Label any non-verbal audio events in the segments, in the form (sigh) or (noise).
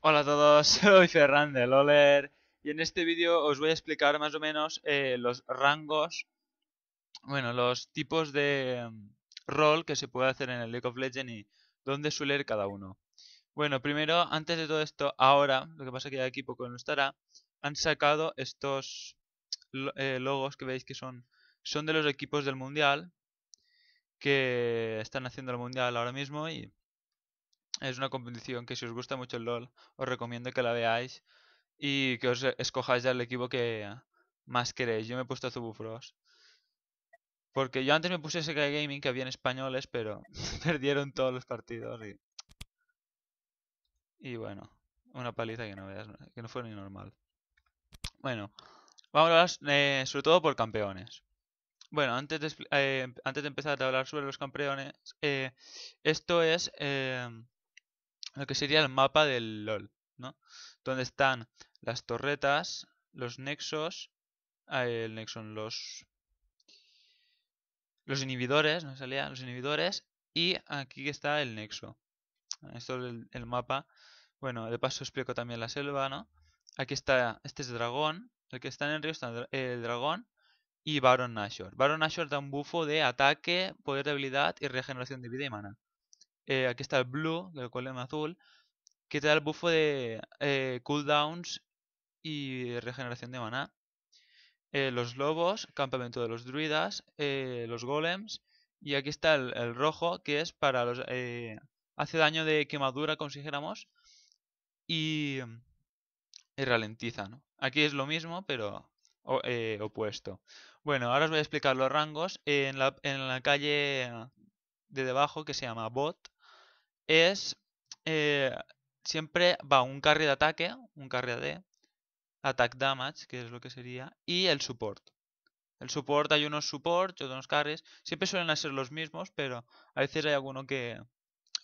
Hola a todos, (laughs) soy Ferran de Loler y en este vídeo os voy a explicar más o menos eh, los rangos, bueno, los tipos de mm, rol que se puede hacer en el League of Legends y dónde suele ir cada uno. Bueno, primero, antes de todo esto, ahora, lo que pasa que aquí equipo no estará, han sacado estos eh, logos que veis que son, son de los equipos del Mundial, que están haciendo el Mundial ahora mismo y es una competición que si os gusta mucho el LOL, os recomiendo que la veáis y que os escojáis ya el equipo que más queréis. Yo me he puesto a Zubufrost. Porque yo antes me puse SK Gaming, que había en españoles, pero (laughs) perdieron todos los partidos. Y... bueno, una paliza que no veas, que no fue ni normal. Bueno, vamos a hablar eh, sobre todo por campeones. Bueno, antes de, eh, antes de empezar a hablar sobre los campeones, eh, esto es lo que sería el mapa del LOL, ¿no? Donde están las torretas, los nexos, ah, el nexo, los los inhibidores, no salía, los inhibidores y aquí está el nexo. Esto es el, mapa. Bueno, de paso explico también la selva, ¿no? Aquí está, este es dragón, el que está en el río está el dragón y Baron Nashor. Baron Nashor da un bufo de ataque, poder de habilidad y regeneración de vida y mana. Eh, aquí está el blue, del golem azul, que te da el buffo de eh, cooldowns y regeneración de maná. Eh, los lobos, campamento de los druidas, los golems, y aquí está el, rojo, que es para los... hace daño de quemadura, consiguiéramos. y, ralentiza, Aquí es lo mismo, pero opuesto. Bueno, ahora os voy a explicar los rangos. en, la, en, la, calle de debajo, que se llama Bot, es eh, siempre va un carry de ataque, un carry de attack damage, que es lo que sería, y el support. El support, hay unos supports, otros carries, siempre suelen ser los mismos, pero a veces hay alguno que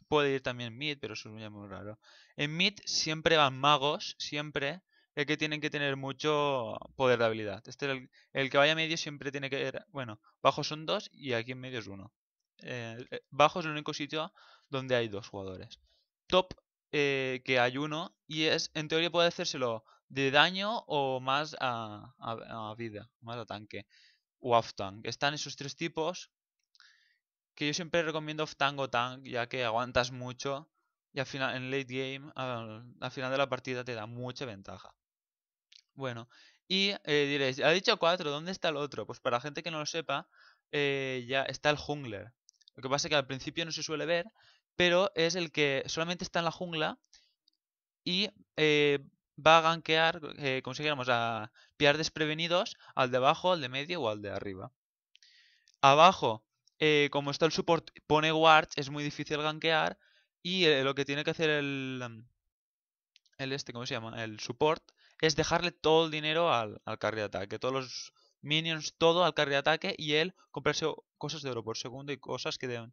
puede ir también mid, pero eso es muy raro. En mid siempre van magos, siempre, el que tienen que tener mucho poder de habilidad. Este el, que vaya a medio siempre tiene que... Bueno, bajos son dos y aquí en medio es uno. Eh, eh, bajo es el único sitio donde hay dos jugadores. Top, eh, que hay uno, y es, en teoría puede hacérselo de daño o más a, vida, más a tanque. O off tank. Están esos tres tipos. Que yo siempre recomiendo off tank o tank, ya que aguantas mucho. Y al final, en late game, al, final de la partida te da mucha ventaja. Bueno, y eh, diréis, ha dicho cuatro, ¿dónde está el otro? Pues para la gente que no lo sepa, eh, ya está el jungler. Lo que pasa es que al principio no se suele ver, pero es el que solamente está en la jungla y eh, va a ganquear, eh, a pillar desprevenidos al de abajo, al de medio o al de arriba. Abajo, eh, como está el support, pone wards, es muy difícil ganquear y eh, lo que tiene que hacer el, el este, ¿cómo se llama? El support es dejarle todo el dinero al, al carry de ataque, todos los minions, todo al carry de ataque y él comprarse cosas de oro por segundo y cosas que den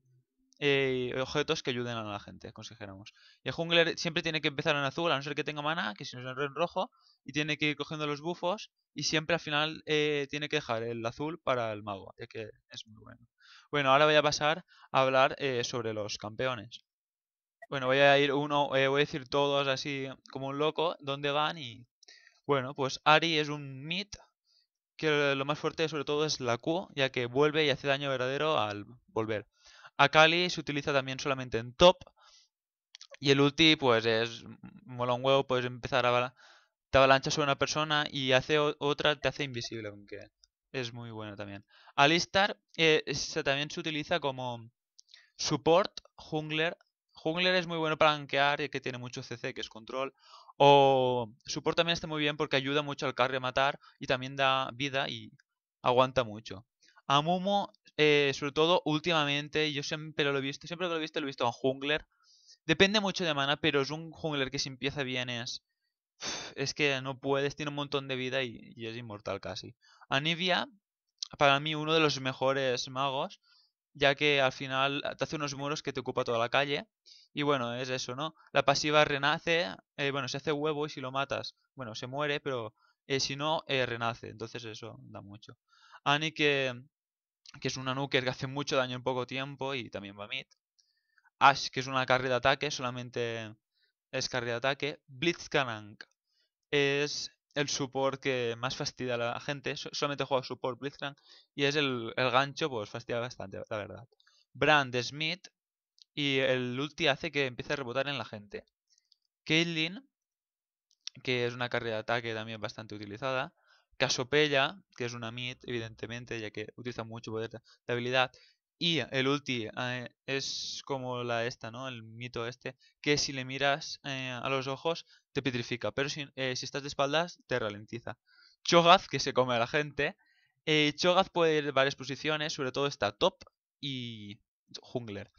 eh, objetos que ayuden a la gente, consideramos. Y el jungler siempre tiene que empezar en azul, a no ser que tenga mana, que si no es en rojo, y tiene que ir cogiendo los bufos, y siempre al final eh, tiene que dejar el azul para el mago, ya que es muy bueno. Bueno, ahora voy a pasar a hablar eh, sobre los campeones. Bueno, voy a ir uno, voy a decir todos así como un loco, dónde van y... Bueno, pues Ari es un mid, que eh, lo más fuerte sobre todo es la Q, ya que vuelve y hace daño verdadero al volver. Akali se utiliza también solamente en top. Y el ulti, pues es mm, mola un huevo, puedes empezar a te avalancha sobre una persona y hace otra, te hace invisible, aunque es muy bueno también. Alistar eh, también se utiliza como support, jungler. Jungler es muy bueno para gankear, ya que tiene mucho CC, que es control. O suport también está muy bien porque ayuda mucho al carry a matar y también da vida y aguanta mucho. A eh, sobre todo últimamente, yo siempre lo he visto, siempre lo he visto lo he visto a jungler. Depende mucho de mana, pero es un jungler que si empieza bien es... (sniffs) Es que no puedes, tiene un montón de vida y, es inmortal casi. Anivia, para mí uno de los mejores magos, ya que al final te hace unos muros que te ocupa toda la calle. Y bueno, es eso, ¿no? La pasiva renace, eh, bueno, se hace huevo y si lo matas, bueno, se muere, pero eh, si no, eh, renace. Entonces eso da mucho. Annie, que, que es una nuker que hace mucho daño en poco tiempo y también va mid. Ash, que es una carrera de ataque, solamente es carrera de ataque. Blitzkanang. es el support que más fastida a la gente. Solamente juega support Blitzcrank y es el, el gancho, pues fastidia bastante, la verdad. Brand Smith y el ulti hace que empiece a rebotar en la gente. Caitlyn, que es una carrera de ataque también bastante utilizada. Casopella, que es una mid, evidentemente, ya que utiliza mucho poder de habilidad. Y el ulti eh, es como la esta, ¿no? El mito este, que si le miras eh, a los ojos te petrifica, pero si, eh, estás de espaldas te ralentiza. Cho'Gath, que se come a la gente. Cho'Gath puede ir varias posiciones, sobre todo está top y jungler.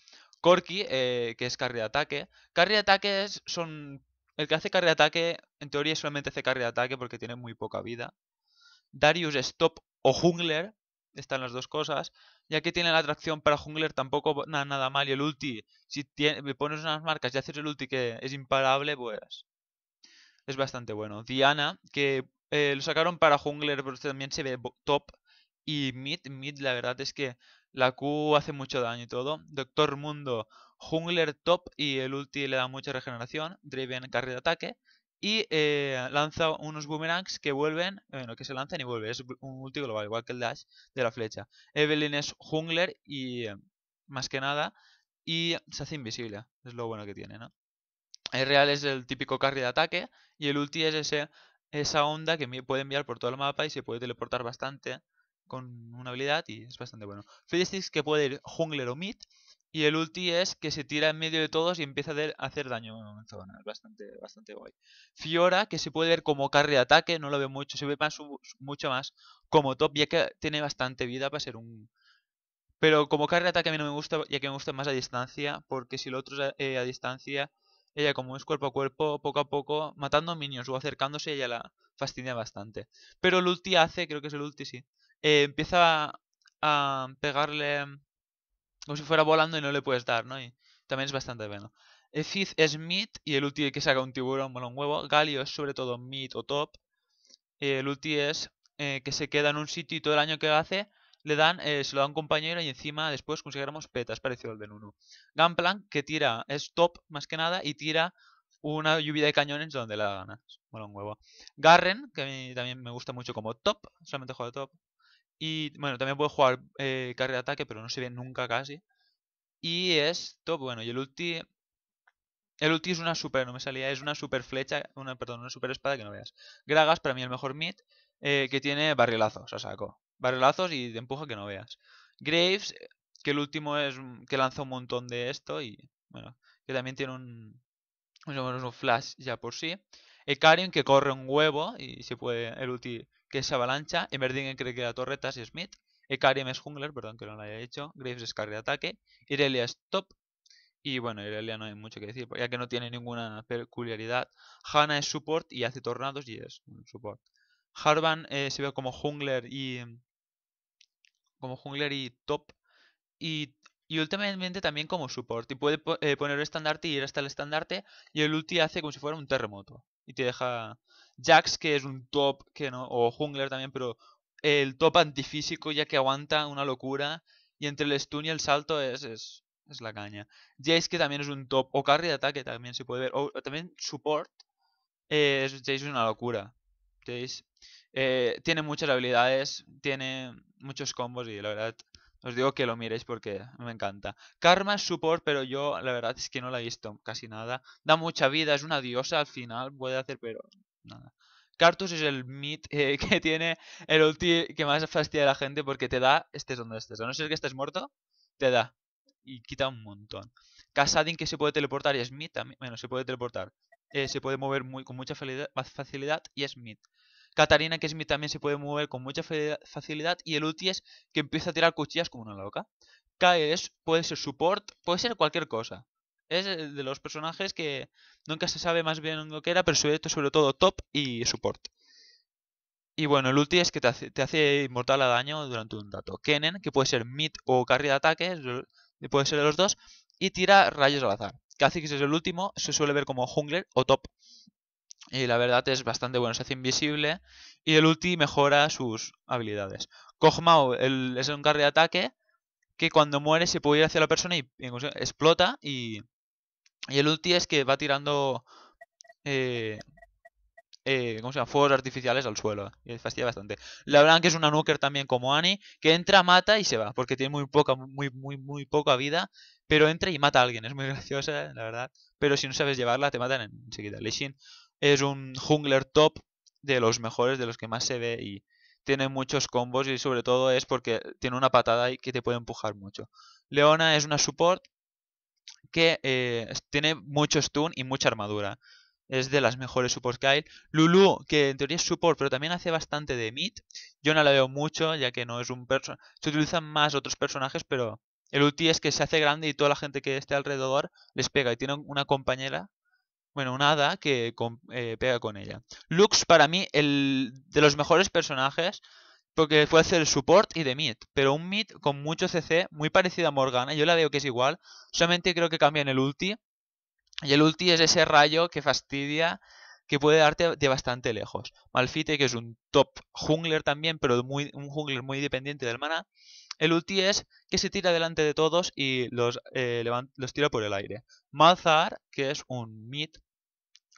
Corki, que es carry de ataque. Carry de ataque son... El que hace carry de ataque, en teoría solamente hace carry de ataque porque tiene muy poca vida. Darius es top o jungler, están las dos cosas. Ya que tiene la atracción para jungler tampoco nada mal. Y el ulti, si tiene, pones unas marcas y haces el ulti que es imparable, pues es bastante bueno. Diana, que eh, lo sacaron para jungler, pero también se ve top. Y mid, mid, la verdad es que la Q hace mucho daño y todo. Doctor Mundo, jungler top y el ulti le da mucha regeneración. Draven carrera de ataque. Y eh, lanza unos boomerangs que vuelven, bueno, que se lanzan y vuelven. Es un global igual que el dash de la flecha. Evelyn es jungler y, eh, más que nada, y se hace invisible. Es lo bueno que tiene, ¿no? El real es el típico carry de ataque y el ulti es ese, esa onda que puede enviar por todo el mapa y se puede teleportar bastante con una habilidad y es bastante bueno. Fiddlesticks que puede ir jungler o mid y el ulti es que se tira en medio de todos y empieza a hacer daño bastante, bastante guay. Fiora, que se puede ver como carry de ataque, no lo veo mucho. Se ve más, mucho más como top, ya que tiene bastante vida para ser un... Pero como carry de ataque a mí no me gusta, ya que me gusta más a distancia. Porque si el otro es eh, a, distancia, ella como es cuerpo a cuerpo, poco a poco, matando minions o acercándose, ella la fastidia bastante. Pero el ulti hace, creo que es el ulti, sí. Eh, empieza a pegarle como si fuera volando y no le puedes dar, ¿no? Y también es bastante bueno. Efiz es mid y el ulti que saca un tiburón, bueno, un huevo. Galio es sobre todo mid o top. el ulti es eh, que se queda en un sitio y todo el año que hace le dan, eh, se lo da un compañero y encima después conseguiremos petas, parecido al de Nunu. Gunplank que tira, es top más que nada y tira una lluvia de cañones donde la ganas. Bueno, un huevo. Garren, que a mí también me gusta mucho como top, solamente juego top. Y bueno, también puede jugar eh, de ataque, pero no se ve nunca casi. Y esto bueno, y el ulti... El ulti es una super, no me salía, es una super flecha, una, perdón, una super espada que no veas. Gragas, para mí el mejor mid, eh, que tiene barrilazos, a saco. Barrilazos y de empuja que no veas. Graves, eh, que el último es que lanza un montón de esto y bueno, que también tiene un, un flash ya por sí. Ecarion, eh, que corre un huevo y se puede el ulti que es avalancha, en cree que la torretas y Smith, Ecariem es jungler, perdón que no lo haya hecho, Graves es carry de ataque, Irelia es top, y bueno, Irelia no hay mucho que decir, ya que no tiene ninguna peculiaridad, Hanna es support y hace tornados y es un support. Harvan eh, se ve como jungler y como jungler y top y, últimamente también como support y puede eh, poner el estandarte y ir hasta el estandarte y el ulti hace como si fuera un terremoto y te deja Jax, que es un top, que no, o jungler también, pero el top antifísico ya que aguanta una locura. Y entre el stun y el salto es, es, es la caña. Jace que también es un top. O carry de ataque también se puede ver. O, también support. Eh, es, Jace es una locura. Eh, tiene muchas habilidades. Tiene muchos combos y la verdad os digo que lo miréis porque me encanta. Karma es support, pero yo la verdad es que no la he visto casi nada. Da mucha vida, es una diosa al final, puede hacer, pero nada. Cartus es el mit eh, (laughs) que tiene el ulti que más fastidia a la gente porque te da, estés donde estés. A no ser que estés muerto, te da. Y quita un montón. Casadin que se puede teleportar y es también. Bueno, se puede teleportar. Eh, se puede mover muy, con mucha facilidad y es mid. Katarina, que es Smith también se puede mover con mucha facilidad. Y el ulti es que empieza a tirar cuchillas como una loca. Kae puede ser support, puede ser cualquier cosa. Es de los personajes que nunca se sabe más bien lo que era, pero sobre, sobre todo top y support. Y bueno, el ulti es que te hace, te inmortal a daño durante un rato. Kennen, que puede ser mid o carry de ataque, puede ser de los dos, y tira rayos al azar. Kha'Zix es el último, se suele ver como jungler o top y la verdad es bastante bueno, se hace invisible y el ulti mejora sus habilidades. Kog'Maw es un carry de ataque que cuando muere se puede ir hacia la persona y, explota y, y, el ulti es que va tirando eh, eh, ¿cómo se llama? fuegos artificiales al suelo y fastidia bastante. La verdad que es una nuker también como Annie que entra, mata y se va porque tiene muy poca, muy, muy, muy poca vida pero entra y mata a alguien, es muy (laughs) graciosa la verdad, pero si no sabes llevarla te matan enseguida. Lee es un jungler top de los mejores, de los que más se ve y tiene muchos combos y sobre todo es porque tiene una patada y que te puede empujar mucho. Leona es una support que eh, tiene mucho stun y mucha armadura. Es de las mejores supports que hay. Lulu, que en teoría es support, pero también hace bastante de mid. Yo no la veo mucho, ya que no es un personaje. Se utilizan más otros personajes, pero el ulti es que se hace grande y toda la gente que esté alrededor les pega. Y tiene una compañera bueno, una hada que eh, pega con ella. Lux, para mí, el de los mejores personajes, porque puede hacer el support y de mid. Pero un mid con mucho CC, muy parecido a Morgana, yo la veo que es igual. Solamente creo que cambia en el ulti. Y el ulti es ese rayo que fastidia, que puede darte de bastante lejos. Malfite, que es un top jungler también, pero muy, un jungler muy dependiente del mana. El ulti es que se tira delante de todos y los, eh, tira por el aire. Mazar, que es un mid,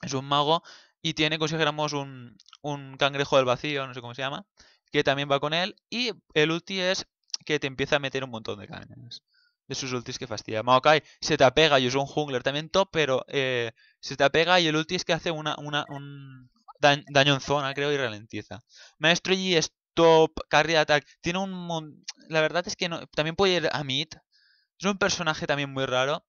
es un mago y tiene, consideramos, un, un cangrejo del vacío, no sé cómo se llama, que también va con él. Y el ulti es que te empieza a meter un montón de cadenas. De sus ultis que fastidia. Maokai se te apega y es un jungler también top, pero eh, se te apega y el ulti es que hace una, un daño en zona, creo, y ralentiza. Maestro Yi es top, carry attack. Tiene un. La verdad es que no... también puede ir a mid. Es un personaje también muy raro.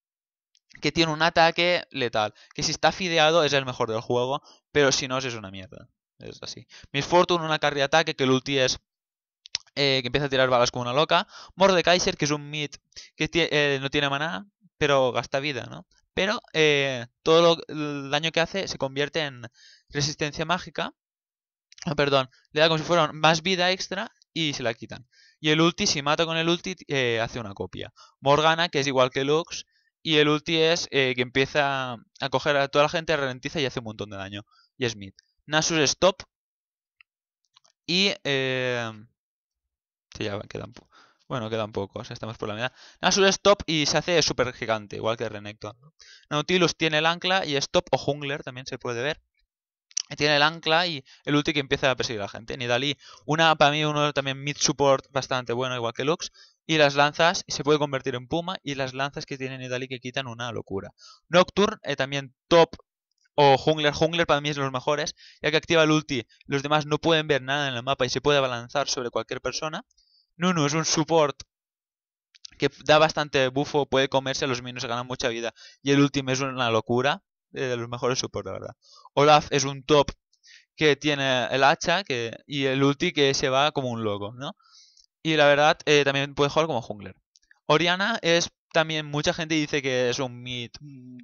Que tiene un ataque letal. Que si está fideado es el mejor del juego. Pero si no, es una mierda. Es así. Miss Fortune, una carry ataque. Que el ulti es. Eh, que empieza a tirar balas como una loca. Mordekaiser, que es un mid. Que eh, no tiene maná. Pero gasta vida, ¿no? Pero eh, todo el daño que hace se convierte en resistencia mágica. Ah, perdón, le da como si fueran más vida extra y se la quitan. Y el ulti, si mata con el ulti, eh, hace una copia. Morgana, que es igual que Lux, y el ulti es eh, que empieza a coger a toda la gente, ralentiza y hace un montón de daño. Y Smith. Nasus Stop. Y... Eh... ya quedan... Bueno, quedan pocos, estamos por la mitad. Nasus Stop y se hace super gigante, igual que Renekton. Nautilus tiene el ancla y Stop o Jungler también se puede ver tiene el ancla y el ulti que empieza a perseguir a la gente. Nidalí, una para mí uno también mid support bastante bueno, igual que Lux. Y las lanzas se puede convertir en Puma y las lanzas que tiene Nidalí que quitan una locura. Nocturne eh, también top o jungler. Jungler para mí es de los mejores, ya que activa el ulti, los demás no pueden ver nada en el mapa y se puede abalanzar sobre cualquier persona. Nunu es un support que da bastante bufo, puede comerse a los minions, ganan mucha vida. Y el último es una locura de los mejores support, la verdad. Olaf es un top que tiene el hacha que, y el ulti que se va como un loco, ¿no? Y la verdad, eh, también puede jugar como jungler. Oriana es también, mucha gente dice que es un mid, mm,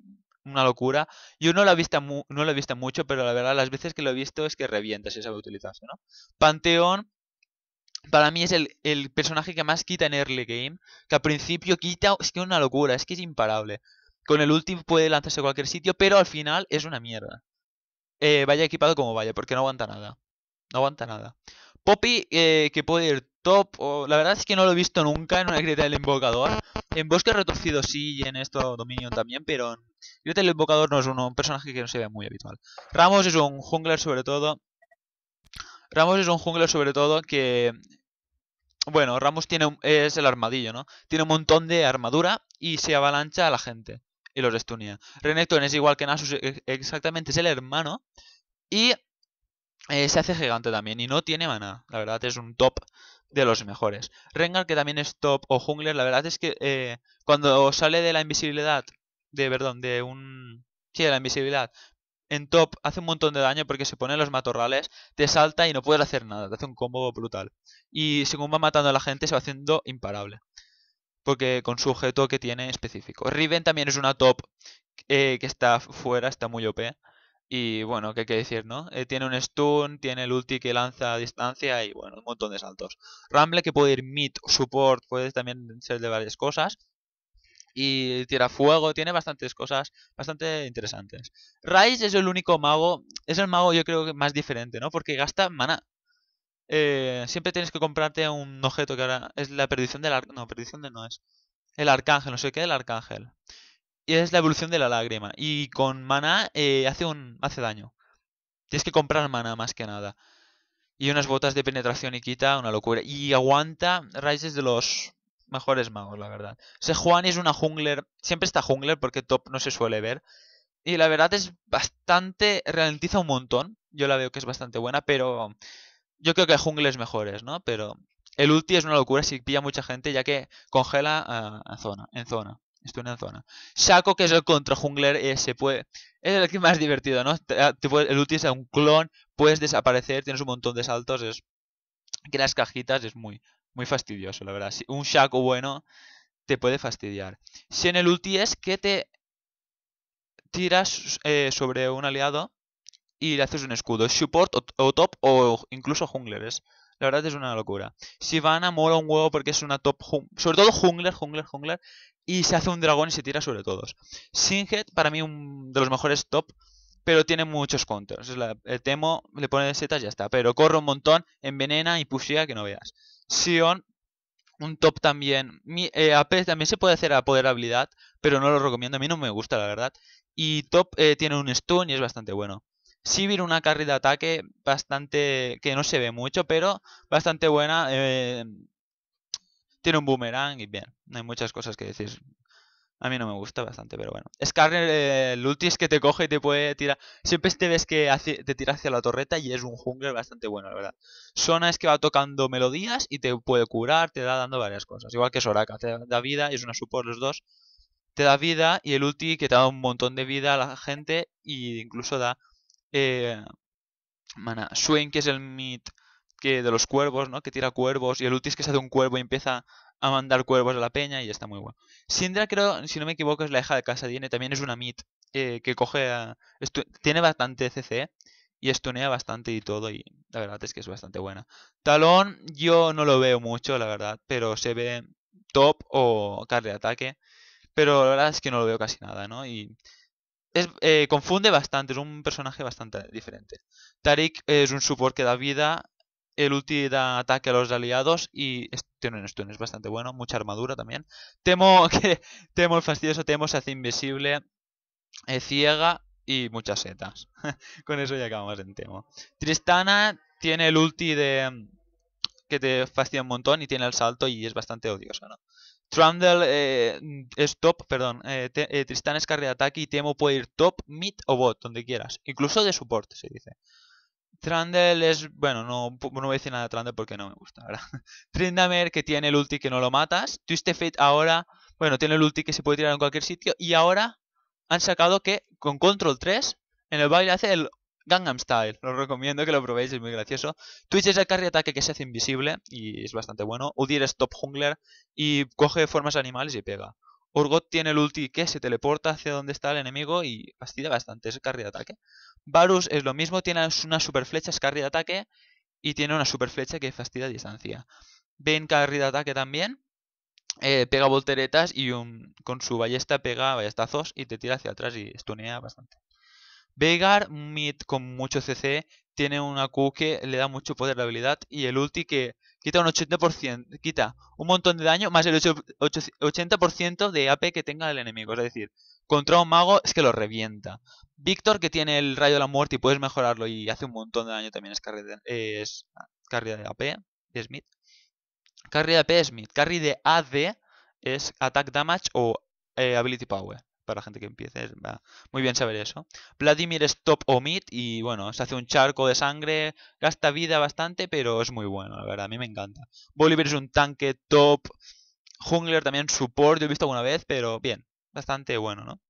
una locura. Yo no la, he visto la he mucho, pero la verdad, las veces que lo he visto es que revienta si va a ¿no? Panteón, para mí es el, el, personaje que más quita en early game. Que al principio quita, es que es una locura, es que es imparable. Con el ulti puede lanzarse a cualquier sitio, pero al final es una mierda. Eh, vaya equipado como vaya, porque no aguanta nada. No aguanta nada. Poppy, eh, que puede ir top. O... La verdad es que no lo he visto nunca en una grieta del invocador. En bosque retorcido sí y en esto Dominion también, pero en del invocador no es un personaje que no se vea muy habitual. Ramos es un jungler sobre todo. Ramos es un jungler sobre todo que... Bueno, Ramos tiene es el armadillo, ¿no? Tiene un montón de armadura y se avalancha a la gente y los estunia. Renekton es igual que Nasus, e-, e-, exactamente es el hermano. Y eh, se hace gigante también y no tiene mana. La verdad es un top de los mejores. Rengar que también es top o jungler, la verdad es que eh, cuando sale de la invisibilidad, de perdón, de un... Sí, de la invisibilidad. En top hace un montón de daño porque se pone en los matorrales, te salta y no puedes hacer nada, te hace un combo brutal. Y según va matando a la gente se va haciendo imparable porque con sujeto que tiene específico. Riven también es una top eh, que está fuera, está muy OP. Y bueno, ¿qué hay que decir, no? Eh, tiene un stun, tiene el ulti que lanza a distancia y bueno, un montón de saltos. Ramble que puede ir mid, support, puede también ser de varias cosas. Y tira fuego, tiene bastantes cosas bastante interesantes. Rice es el único mago, es el mago yo creo que más diferente, ¿no? Porque gasta mana. Eh, siempre tienes que comprarte un objeto que ahora es la perdición del arcángel. No, perdición de no es. El arcángel, no sé qué, el arcángel. Y es la evolución de la lágrima. Y con mana eh, hace, un, hace daño. Tienes que comprar mana, más que nada. Y unas botas de penetración y quita, una locura. Y aguanta raíces de los mejores magos, la verdad. se Juan es una jungler. Siempre está jungler porque top no se suele ver. Y la verdad es bastante. Ralentiza un montón. Yo la veo que es bastante buena, pero yo creo que hay jungles mejores, ¿no? Pero el ulti es una locura si pilla mucha gente, ya que congela en eh, zona, en zona. Estoy en zona. Shaco, que es el contra jungler, eh, se puede. Es el que más divertido, ¿no? Ah, el ulti es un clon, puedes desaparecer, tienes un montón de saltos, es. Que las cajitas es muy, muy fastidioso, la verdad. Si un Shaco bueno te puede fastidiar. Si en el ulti es que te tiras eh, sobre un aliado y le haces un escudo, support o, top o incluso jungleres. La verdad es una locura. Sivana mola un huevo porque es una top Sobre todo jungler, jungler, jungler. Y se hace un dragón y se tira sobre todos. Singed, para mí, un de los mejores top. Pero tiene muchos counters. el Temo le pone setas y ya está. Pero corre un montón, envenena y pushea que no veas. Sion, un top también. Mi, eh, AP también se puede hacer a poder habilidad. Pero no lo recomiendo. A mí no me gusta, la verdad. Y top eh, tiene un stun y es bastante bueno. Sí viene una carry de ataque bastante, que no se ve mucho, pero bastante buena. Eh, tiene un boomerang y bien, no hay muchas cosas que decir. A mí no me gusta bastante, pero bueno. es el eh, ulti es que te coge y te puede tirar. Siempre te ves que te tira hacia la torreta y es un jungler bastante bueno, la verdad. Sona es que va tocando melodías y te puede curar, te da dando varias cosas. Igual que Soraka, te da vida y es una support los dos. Te da vida y el ulti que te da un montón de vida a la gente e incluso da eh, mana, Swain, que es el mid que de los cuervos, ¿no? Que tira cuervos. Y el ulti que se hace un cuervo y empieza a mandar cuervos a la peña y está muy bueno. Sindra, creo, si no me equivoco, es la hija de casa tiene También es una mid eh, que coge a... Tiene bastante CC y estunea bastante y todo. Y la verdad es que es bastante buena. Talón, yo no lo veo mucho, la verdad. Pero se ve top o carry de ataque. Pero la verdad es que no lo veo casi nada, ¿no? Y es, eh, confunde bastante, es un personaje bastante diferente. Tarik es un support que da vida, el ulti da ataque a los aliados y tiene un stun, es bastante bueno, mucha armadura también. Temo (laughs) que Temo el fastidioso, Temo se hace invisible, eh, ciega y muchas setas. (laughs) Con eso ya acabamos en Temo. Tristana tiene el ulti de que te fastidia un montón y tiene el salto y es bastante odiosa, ¿no? Trundle eh, es top, perdón, eh, eh es carry de ataque y Temo puede ir top, mid o bot, donde quieras. Incluso de soporte, se dice. Trundle es, bueno, no, no voy a decir nada de Trundle porque no me gusta, verdad. (laughs) Trindamer que tiene el ulti que no lo matas. Twisted Fate ahora, bueno, tiene el ulti que se puede tirar en cualquier sitio. Y ahora han sacado que con Control 3 en el baile hace el Gangnam Style, lo recomiendo que lo probéis, es muy gracioso. Twitch es el carry ataque que se hace invisible y es bastante bueno. Udyr es top jungler y coge formas animales y pega. Urgot tiene el ulti que se teleporta hacia donde está el enemigo y fastida bastante, es carry de ataque. Varus es lo mismo, tiene una super flecha, es carry de ataque y tiene una super flecha que fastida a distancia. Vayne carry de ataque también, eh, pega volteretas y con su ballesta pega ballestazos y te tira hacia atrás y stunea bastante. Vegar, mid con mucho CC, tiene una Q que le da mucho poder la habilidad y el ulti que quita un 80%, quita un montón de daño más el 80% de AP que tenga el enemigo. Es decir, contra un mago es que lo revienta. Víctor que tiene el rayo de la muerte y puedes mejorarlo y hace un montón de daño también es carry de, es de AP, es mid. Carry de AP es mid. Carry de AD es attack damage o eh, ability power para la gente que empiece. Muy bien saber eso. Vladimir es o Omit y bueno, se hace un charco de sangre, gasta vida bastante, pero es muy bueno, la verdad, a mí me encanta. Bolivir es un tanque top. Jungler también support, yo he visto alguna vez, pero bien, bastante bueno, ¿no?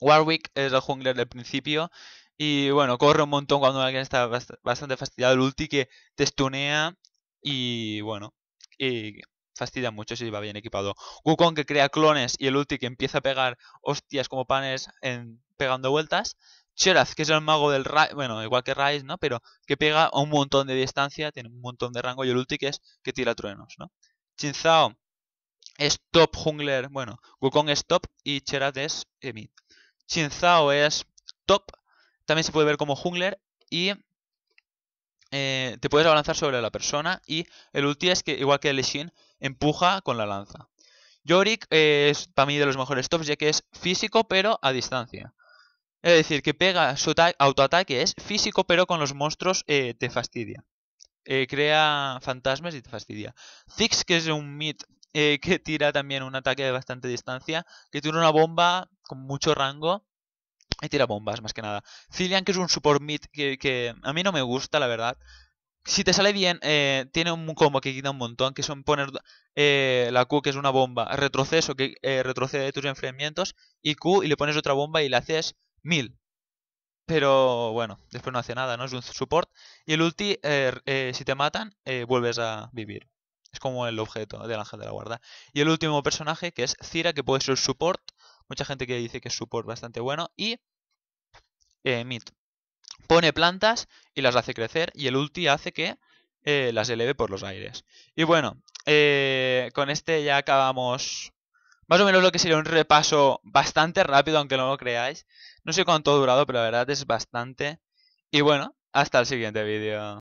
Warwick es el jungler del principio y bueno, corre un montón cuando alguien está bastante fastidiado el ulti que te stunea y bueno, y fastidia mucho si va bien equipado. Wukong que crea clones y el ulti que empieza a pegar hostias como panes en, pegando vueltas. Cheraz, que es el mago del Ra bueno, igual que Raiz, ¿no? Pero que pega a un montón de distancia, tiene un montón de rango y el ulti que es que tira truenos, ¿no? Chinzao Zhao es top jungler, bueno, Wukong es top y Cheraz es mid. es top, también se puede ver como jungler y eh, te puedes abalanzar sobre la persona y el ulti es que, igual que el Shin, empuja con la lanza. Yorick eh, es para mí de los mejores tops ya que es físico pero a distancia. Es decir, que pega su autoataque, es físico pero con los monstruos eh, te fastidia. crea fantasmas y te fastidia. Zix, que es un mid (laughs) que tira también un ataque de bastante distancia, que tiene una bomba con mucho rango y tira bombas, más que nada. Cilian, que es un support mid que, a mí no me gusta, la verdad. Si te sale bien, eh, tiene un combo que quita un montón, que son poner eh, la Q, que es una bomba, retroceso, que eh, retrocede tus enfrentamientos y Q, y le pones otra bomba y le haces 1000. Pero bueno, después no hace nada, ¿no? Es un support. Y el ulti, eh, si te matan, vuelves a vivir. Es como el objeto del ángel de la guarda. Y el último personaje, que es Cira, que puede ser support. Mucha gente que dice que es support bastante bueno. Y eh, Pone plantas y las hace crecer y el ulti hace que eh, las eleve por los aires. Y bueno, eh, con este ya acabamos más o menos lo que sería un repaso bastante rápido, aunque no lo creáis. No sé cuánto ha durado, pero la verdad es bastante. Y bueno, hasta el siguiente vídeo.